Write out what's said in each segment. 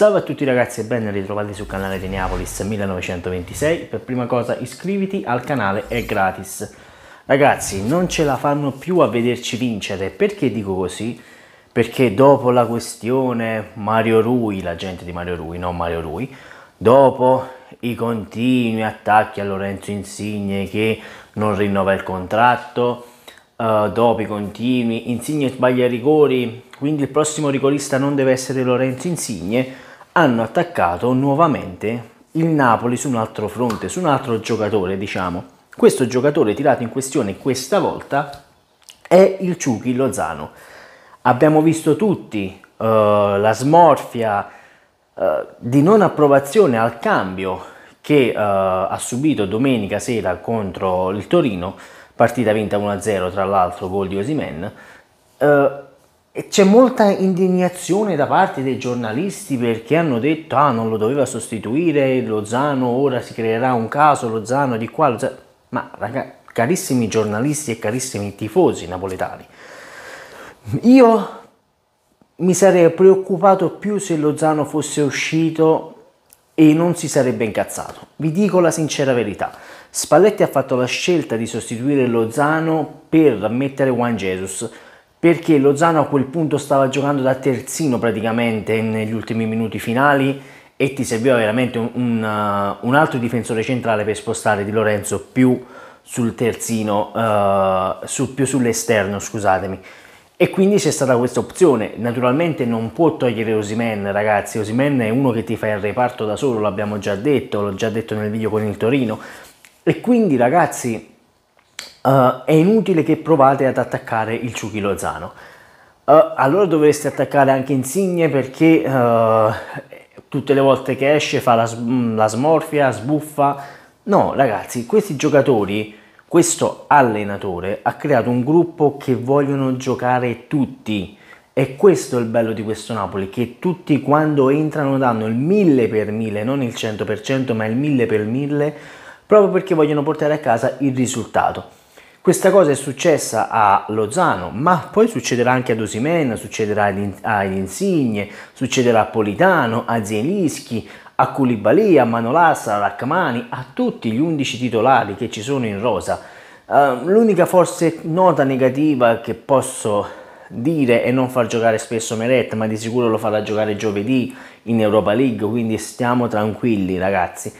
Salve a tutti ragazzi e ben ritrovati sul canale di Neapolis 1926, per prima cosa iscriviti al canale, è gratis. Ragazzi non ce la fanno più a vederci vincere, perché dico così? Perché dopo la questione Mario Rui, la gente di Mario Rui, non Mario Rui, dopo i continui attacchi a Lorenzo Insigne che non rinnova il contratto, Uh, dopo i continui, Insigne sbaglia rigori, quindi il prossimo rigorista non deve essere Lorenzo Insigne, hanno attaccato nuovamente il Napoli su un altro fronte, su un altro giocatore, diciamo. Questo giocatore tirato in questione questa volta è il Ciuchi Lozano. Abbiamo visto tutti uh, la smorfia uh, di non approvazione al cambio che uh, ha subito domenica sera contro il Torino, partita vinta 1-0 tra l'altro gol di Osimen. Uh, c'è molta indignazione da parte dei giornalisti perché hanno detto ah non lo doveva sostituire Lozano, ora si creerà un caso Lozano di qua, Lozano. ma raga, carissimi giornalisti e carissimi tifosi napoletani, io mi sarei preoccupato più se Lozano fosse uscito e non si sarebbe incazzato. Vi dico la sincera verità. Spalletti ha fatto la scelta di sostituire Lozano per mettere Juan Jesus perché Lozano a quel punto stava giocando da terzino praticamente negli ultimi minuti finali e ti serviva veramente un, un, uh, un altro difensore centrale per spostare Di Lorenzo più sul terzino, uh, su, più sull'esterno, scusatemi. E quindi c'è stata questa opzione. Naturalmente non può togliere Osimen, ragazzi. Osimen è uno che ti fa il reparto da solo, l'abbiamo già detto, l'ho già detto nel video con il Torino. E quindi, ragazzi, uh, è inutile che provate ad attaccare il Ciuchi Lozano. Uh, eh, allora dovreste attaccare anche Insigne perché uh, tutte le volte che esce fa la, la smorfia, sbuffa. No, ragazzi, questi giocatori, questo allenatore ha creato un gruppo che vogliono giocare tutti. E questo è il bello di questo Napoli, che tutti quando entrano danno il 1000 per 1000, non il 100%, ma il 1000 per 1000, proprio perché vogliono portare a casa il risultato. Questa cosa è successa a Lozano, ma poi succederà anche ad Osimen, succederà agli Insigne, succederà a Politano, a Zielischi, a Koulibaly, a Manolassa, a Rachmani, a tutti gli 11 titolari che ci sono in rosa. Uh, l'unica forse nota negativa che posso dire è non far giocare spesso Meret, ma di sicuro lo farà giocare giovedì in Europa League, quindi stiamo tranquilli ragazzi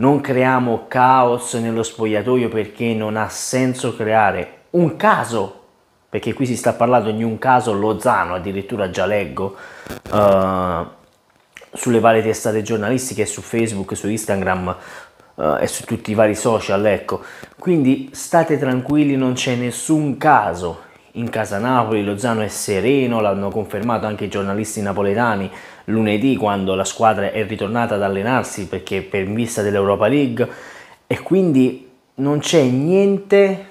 non creiamo caos nello spogliatoio perché non ha senso creare un caso, perché qui si sta parlando di un caso Lozano, addirittura già leggo, uh, sulle varie testate giornalistiche, su Facebook, su Instagram uh, e su tutti i vari social, ecco. Quindi state tranquilli, non c'è nessun caso, in casa Napoli, Lozano è sereno, l'hanno confermato anche i giornalisti napoletani lunedì quando la squadra è ritornata ad allenarsi perché per vista dell'Europa League e quindi non c'è niente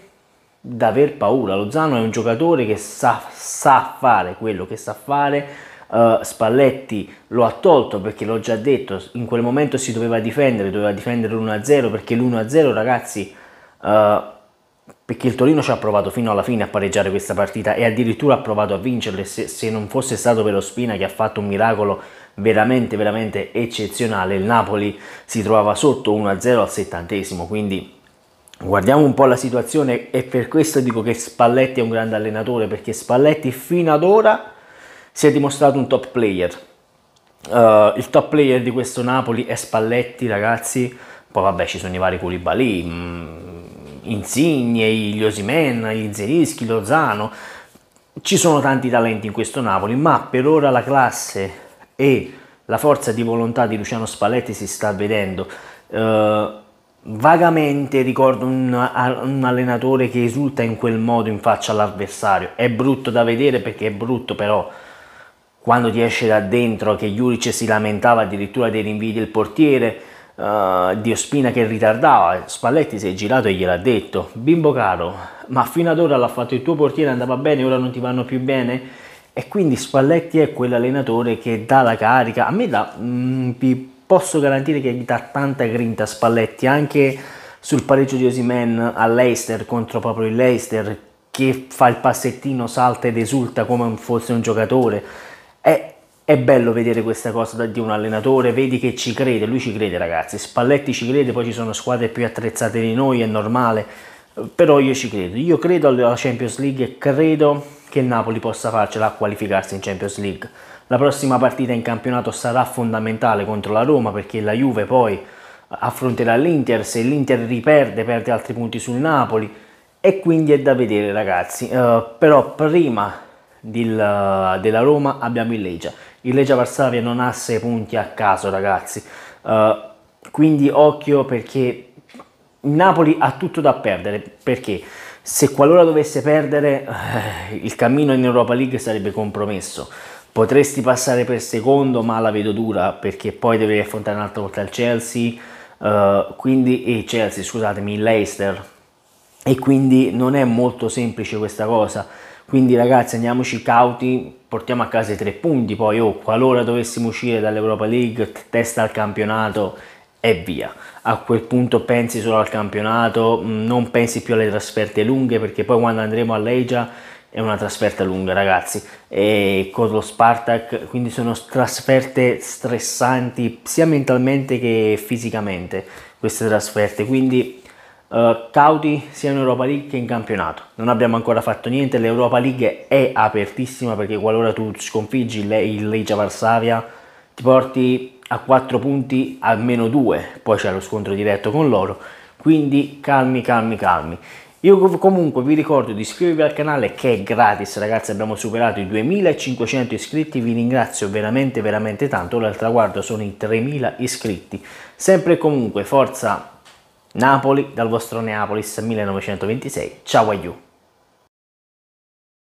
da aver paura. Lozano è un giocatore che sa, sa fare quello che sa fare. Uh, Spalletti lo ha tolto perché l'ho già detto, in quel momento si doveva difendere, doveva difendere l'1-0 perché l'1-0 ragazzi uh, perché il Torino ci ha provato fino alla fine a pareggiare questa partita e addirittura ha provato a vincerle se, se non fosse stato per Ospina che ha fatto un miracolo veramente veramente eccezionale il Napoli si trovava sotto 1-0 al settantesimo quindi guardiamo un po' la situazione e per questo dico che Spalletti è un grande allenatore perché Spalletti fino ad ora si è dimostrato un top player uh, il top player di questo Napoli è Spalletti ragazzi poi vabbè ci sono i vari Koulibaly mm, Insigne, gli Osimen, gli Zerischi, Lozano. Ci sono tanti talenti in questo Napoli, ma per ora la classe e la forza di volontà di Luciano Spalletti si sta vedendo. Eh, vagamente ricordo un, un, allenatore che esulta in quel modo in faccia all'avversario. È brutto da vedere perché è brutto, però quando ti esce da dentro che Juric si lamentava addirittura dei rinvii del portiere, uh, eh, di Ospina che ritardava, Spalletti si è girato e gliel'ha detto, bimbo caro, ma fino ad ora l'ha fatto il tuo portiere, andava bene, ora non ti vanno più bene? E quindi Spalletti è quell'allenatore che dà la carica, a me dà, mh, mm, vi posso garantire che gli dà tanta grinta Spalletti, anche sul pareggio di Osimen all'Eister contro proprio il Leicester, che fa il passettino, salta ed esulta come fosse un giocatore. È è bello vedere questa cosa di un allenatore, vedi che ci crede, lui ci crede ragazzi, Spalletti ci crede, poi ci sono squadre più attrezzate di noi, è normale, però io ci credo, io credo alla Champions League e credo che il Napoli possa farcela a qualificarsi in Champions League. La prossima partita in campionato sarà fondamentale contro la Roma perché la Juve poi affronterà l'Inter, se l'Inter riperde perde altri punti sul Napoli e quindi è da vedere ragazzi, uh, però prima del, della Roma abbiamo il Legia il Legia Varsavia non ha 6 punti a caso, ragazzi. Uh, quindi occhio perché Napoli ha tutto da perdere. Perché? se qualora dovesse perdere eh, il cammino in Europa League sarebbe compromesso potresti passare per secondo ma la vedo dura perché poi devi affrontare un'altra volta il Chelsea uh, quindi e eh, Chelsea scusatemi il Leicester e quindi non è molto semplice questa cosa quindi ragazzi andiamoci cauti, portiamo a casa i tre punti, poi oh, qualora dovessimo uscire dall'Europa League, testa al campionato e via. A quel punto pensi solo al campionato, mm, non pensi più alle trasferte lunghe perché poi quando andremo all'Egia è una trasferta lunga ragazzi e con lo Spartak quindi sono trasferte stressanti sia mentalmente che fisicamente queste trasferte quindi Uh, cauti sia in Europa League che in campionato. Non abbiamo ancora fatto niente, l'Europa League è apertissima perché qualora tu sconfiggi le, il Legia Varsavia ti porti a 4 punti almeno 2, poi c'è lo scontro diretto con loro, quindi calmi, calmi, calmi. Io comunque vi ricordo di iscrivervi al canale che è gratis ragazzi, abbiamo superato i 2500 iscritti, vi ringrazio veramente veramente tanto, ora al traguardo sono i 3000 iscritti. Sempre e comunque forza Napoli dal vostro Neapolis 1926. Ciao a you!